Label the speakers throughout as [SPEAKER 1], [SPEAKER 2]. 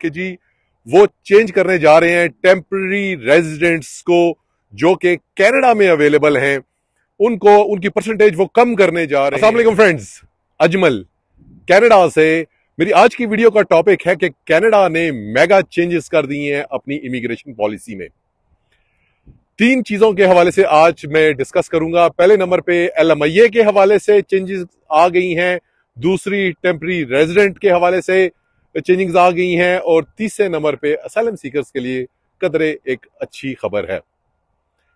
[SPEAKER 1] कि जी वो चेंज करने जा रहे हैं टेम्प्ररी रेजिडेंट्स को जो कि कनाडा में अवेलेबल हैं उनको उनकी परसेंटेज वो कम करने जा रहे हैं फ्रेंड्स अजमल कनाडा से मेरी आज की वीडियो का टॉपिक है कि कनाडा ने मेगा चेंजेस कर दिए हैं अपनी इमिग्रेशन पॉलिसी में तीन चीजों के हवाले से आज मैं डिस्कस करूंगा पहले नंबर पे एल के हवाले से चेंजेस आ गई हैं दूसरी टेम्प्री रेजिडेंट के हवाले से चेंजिंग आ गई हैं और तीसरे नंबर पे असलम सीकर्स के लिए कदरे एक अच्छी खबर है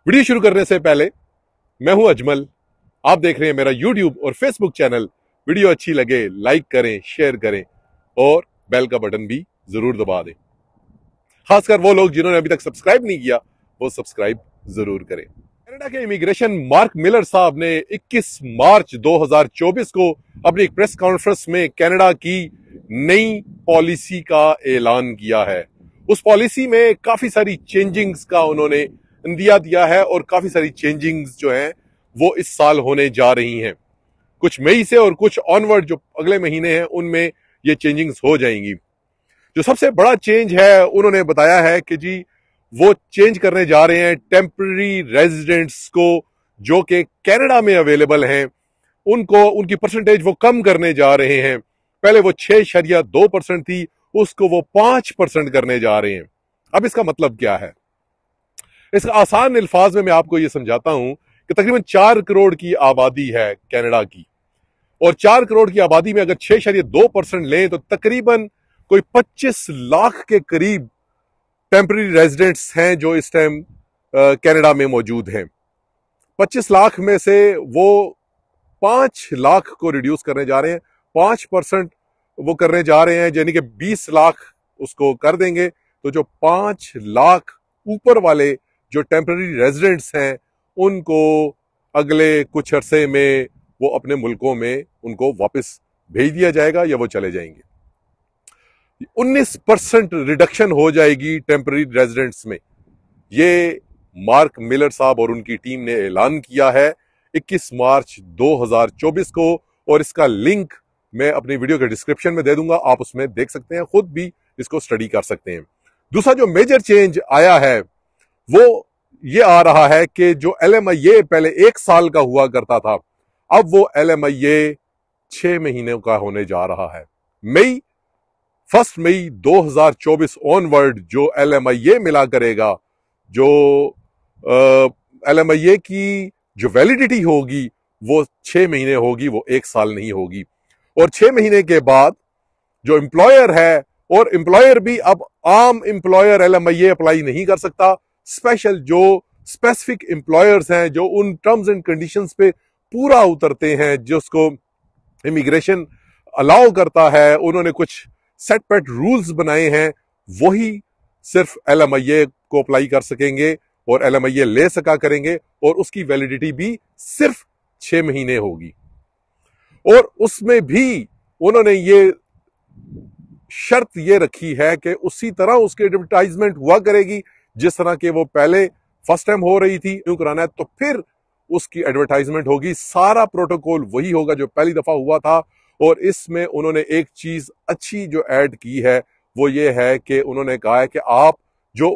[SPEAKER 1] वीडियो शुरू करने से पहले मैं हूं अजमल आप देख रहे हैं मेरा यूट्यूब और फेसबुक चैनल वीडियो अच्छी लगे लाइक करें शेयर करें और बेल का बटन भी जरूर दबा दें खासकर वो लोग जिन्होंने अभी तक सब्सक्राइब नहीं किया वो सब्सक्राइब जरूर करें कनाडा के इमिग्रेशन मार्क मिलर साहब ने 21 मार्च 2024 को अपनी एक प्रेस कॉन्फ्रेंस में कनाडा की नई पॉलिसी का ऐलान किया है उस पॉलिसी में काफी सारी चेंजिंग्स का उन्होंने इंदिया दिया है और काफी सारी चेंजिंग्स जो हैं वो इस साल होने जा रही हैं कुछ मई से और कुछ ऑनवर्ड जो अगले महीने हैं उनमें ये चेंजिंग्स हो जाएंगी जो सबसे बड़ा चेंज है उन्होंने बताया है कि जी वो चेंज करने जा रहे हैं टेम्पररी रेजिडेंट्स को जो कि कनाडा में अवेलेबल हैं उनको उनकी परसेंटेज वो कम करने जा रहे हैं पहले वो छह शरिया दो परसेंट थी उसको वो पांच परसेंट करने जा रहे हैं अब इसका मतलब क्या है इसका आसान अल्फाज में मैं आपको ये समझाता हूं कि तकरीबन चार करोड़ की आबादी है कनाडा की और चार करोड़ की आबादी में अगर छह शरीय दो परसेंट लें तो तकरीबन कोई पच्चीस लाख के करीब टेम्प्रेरी रेजिडेंट्स हैं जो इस टाइम कैनेडा में मौजूद हैं पच्चीस लाख में से वो पांच लाख को रिड्यूस करने जा रहे हैं पाँच परसेंट वो करने जा रहे हैं यानी कि बीस लाख उसको कर देंगे तो जो पाँच लाख ऊपर वाले जो टेम्पररी रेजिडेंट्स हैं उनको अगले कुछ अरसे में वो अपने मुल्कों में उनको वापस भेज दिया जाएगा या वो चले जाएंगे 19 परसेंट रिडक्शन हो जाएगी टेम्प्ररी रेजिडेंट्स में ये मार्क मिलर साहब और उनकी टीम ने ऐलान किया है 21 मार्च 2024 को और इसका लिंक मैं अपनी वीडियो के डिस्क्रिप्शन में दे दूंगा आप उसमें देख सकते हैं खुद भी इसको स्टडी कर सकते हैं दूसरा जो मेजर चेंज आया है वो ये आ रहा है कि जो एल एम आई ए पहले एक साल का हुआ करता था अब वो एल एम आई ए महीने का होने जा रहा है May first May 2024 onward L M I A ए मिला करेगा जो एल एम आई ए की जो वैलिडिटी होगी वो छह महीने होगी वो एक साल नहीं होगी और छह महीने के बाद जो एम्प्लॉयर है और एम्प्लॉयर भी अब आम एम्प्लॉयर एल अप्लाई नहीं कर सकता स्पेशल जो स्पेसिफिक एम्प्लॉयर्स हैं जो उन टर्म्स एंड कंडीशंस पे पूरा उतरते हैं जिसको इमिग्रेशन अलाउ करता है उन्होंने कुछ सेट पेट रूल्स बनाए हैं वही सिर्फ एल को अप्लाई कर सकेंगे और एल ले सका करेंगे और उसकी वैलिडिटी भी सिर्फ छह महीने होगी और उसमें भी उन्होंने ये शर्त ये रखी है कि उसी तरह उसकी एडवर्टाइजमेंट हुआ करेगी जिस तरह के वो पहले फर्स्ट टाइम हो रही थी क्यों कराना है तो फिर उसकी एडवर्टाइजमेंट होगी सारा प्रोटोकॉल वही होगा जो पहली दफा हुआ था और इसमें उन्होंने एक चीज अच्छी जो ऐड की है वो ये है कि उन्होंने कहा है कि आप जो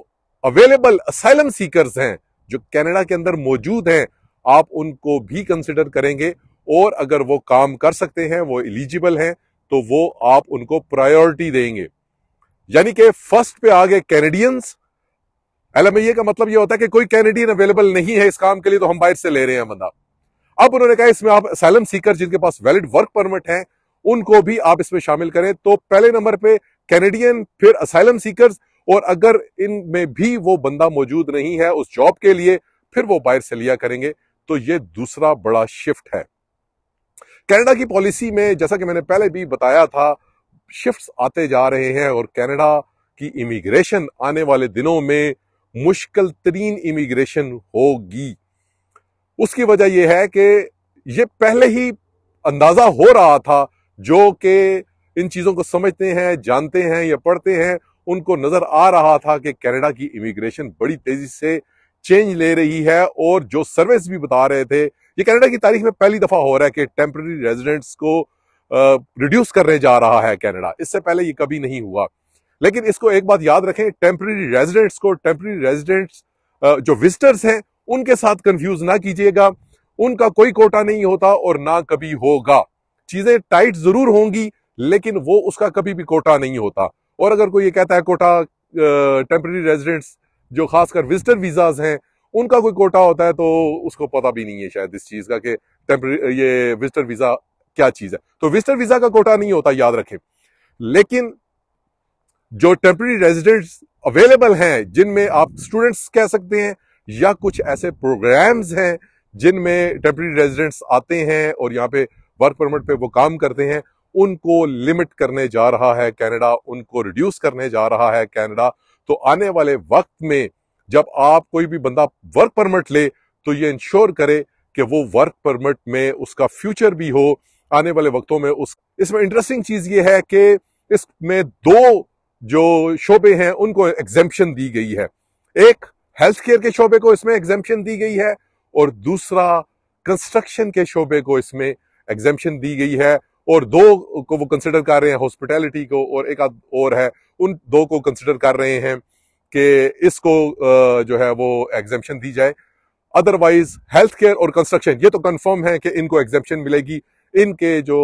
[SPEAKER 1] अवेलेबल असाइलम सीकर्स हैं जो कनाडा के अंदर मौजूद हैं आप उनको भी कंसिडर करेंगे और अगर वो काम कर सकते हैं वो एलिजिबल हैं तो वो आप उनको प्रायोरिटी देंगे यानी कि फर्स्ट पे आ गए कैनेडियंस एलएमए का मतलब ये होता है कि कोई कैनेडियन अवेलेबल नहीं है इस काम के लिए तो हम बाहर से ले रहे हैं बंदा अब उन्होंने कहा इसमें आप सैलम सीकर जिनके पास वैलिड वर्क परमिट है उनको भी आप इसमें शामिल करें तो पहले नंबर पे कैनेडियन फिर असाइलम सीकर्स और अगर इनमें भी वो बंदा मौजूद नहीं है उस जॉब के लिए फिर वो बाहर से लिया करेंगे तो ये दूसरा बड़ा शिफ्ट है कनाडा की पॉलिसी में जैसा कि मैंने पहले भी बताया था शिफ्ट्स आते जा रहे हैं और कनाडा की इमिग्रेशन आने वाले दिनों में मुश्किल तरीन इमिग्रेशन होगी उसकी वजह यह है कि ये पहले ही अंदाज़ा हो रहा था जो कि इन चीज़ों को समझते हैं जानते हैं या पढ़ते हैं उनको नज़र आ रहा था कि कनाडा की इमिग्रेशन बड़ी तेज़ी से चेंज ले रही है और जो सर्विस भी बता रहे थे ये कनाडा की तारीख में पहली दफ़ा हो रहा है कि टेम्पररी रेजिडेंट्स को रिड्यूस करने जा रहा है कनाडा इससे पहले ये कभी नहीं हुआ लेकिन इसको एक बात याद रखें टेम्प्रेरी रेजिडेंट्स को टेम्प्रेरी रेजिडेंट्स जो विजिटर्स हैं उनके साथ कंफ्यूज ना कीजिएगा उनका कोई कोटा नहीं होता और ना कभी होगा चीजें टाइट जरूर होंगी लेकिन वो उसका कभी भी कोटा नहीं होता और अगर कोई ये कहता है कोटा टेम्प्रेरी रेजिडेंट्स जो खासकर विजिटर वीजाज हैं उनका कोई कोटा होता है तो उसको पता भी नहीं है शायद इस चीज़ का कि ये विजिटर वीज़ा क्या चीज़ है तो विजिटर वीज़ा का कोटा नहीं होता याद रखें लेकिन जो टेम्प्रेरी रेजिडेंट अवेलेबल हैं जिनमें आप स्टूडेंट्स कह सकते हैं या कुछ ऐसे प्रोग्राम्स हैं जिनमें टेम्प्रेरी रेजिडेंट्स आते हैं और यहाँ पे वर्क परमिट पे वो काम करते हैं उनको लिमिट करने जा रहा है कनाडा उनको रिड्यूस करने जा रहा है कनाडा तो आने वाले वक्त में जब आप कोई भी बंदा वर्क परमिट ले तो ये इंश्योर करे कि वो वर्क परमिट में उसका फ्यूचर भी हो आने वाले वक्तों में उस इसमें इंटरेस्टिंग चीज़ ये है कि इसमें दो जो शोबे हैं उनको एग्जेम्पन दी गई है एक हेल्थ केयर के शोबे को इसमें एग्जेम्पन दी गई है और दूसरा कंस्ट्रक्शन के शोबे को इसमें एग्जेम्पन दी गई है और दो को वो कंसिडर कर रहे हैं हॉस्पिटैलिटी को और एक और है उन दो को कंसिडर कर रहे हैं कि इसको जो है वो एग्जेपन दी जाए अदरवाइज हेल्थ केयर और कंस्ट्रक्शन ये तो कंफर्म है कि इनको एग्जेपन मिलेगी इनके जो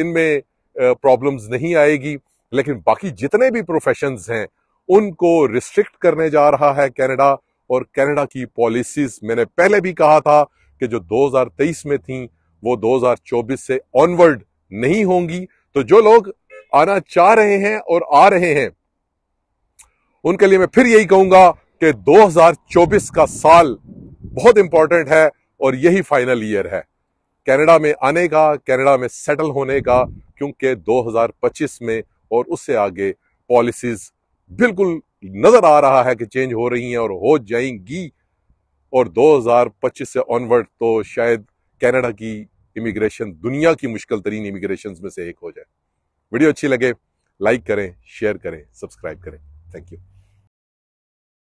[SPEAKER 1] इनमें प्रॉब्लम्स नहीं आएगी लेकिन बाकी जितने भी प्रोफेशंस हैं उनको रिस्ट्रिक्ट करने जा रहा है कनाडा और कनाडा की पॉलिसीज मैंने पहले भी कहा था कि जो 2023 में थी वो 2024 से ऑनवर्ड नहीं होंगी तो जो लोग आना चाह रहे हैं और आ रहे हैं उनके लिए मैं फिर यही कहूंगा कि 2024 का साल बहुत इंपॉर्टेंट है और यही फाइनल ईयर है कनाडा में आने का कनाडा में सेटल होने का क्योंकि 2025 में और उससे आगे पॉलिसीज बिल्कुल नज़र आ रहा है कि चेंज हो रही हैं और हो जाएंगी और 2025 से ऑनवर्ड तो शायद कनाडा की इमिग्रेशन दुनिया की मुश्किल तरीन इमिग्रेशन में से एक हो जाए वीडियो अच्छी लगे लाइक करें शेयर करें सब्सक्राइब करें थैंक यू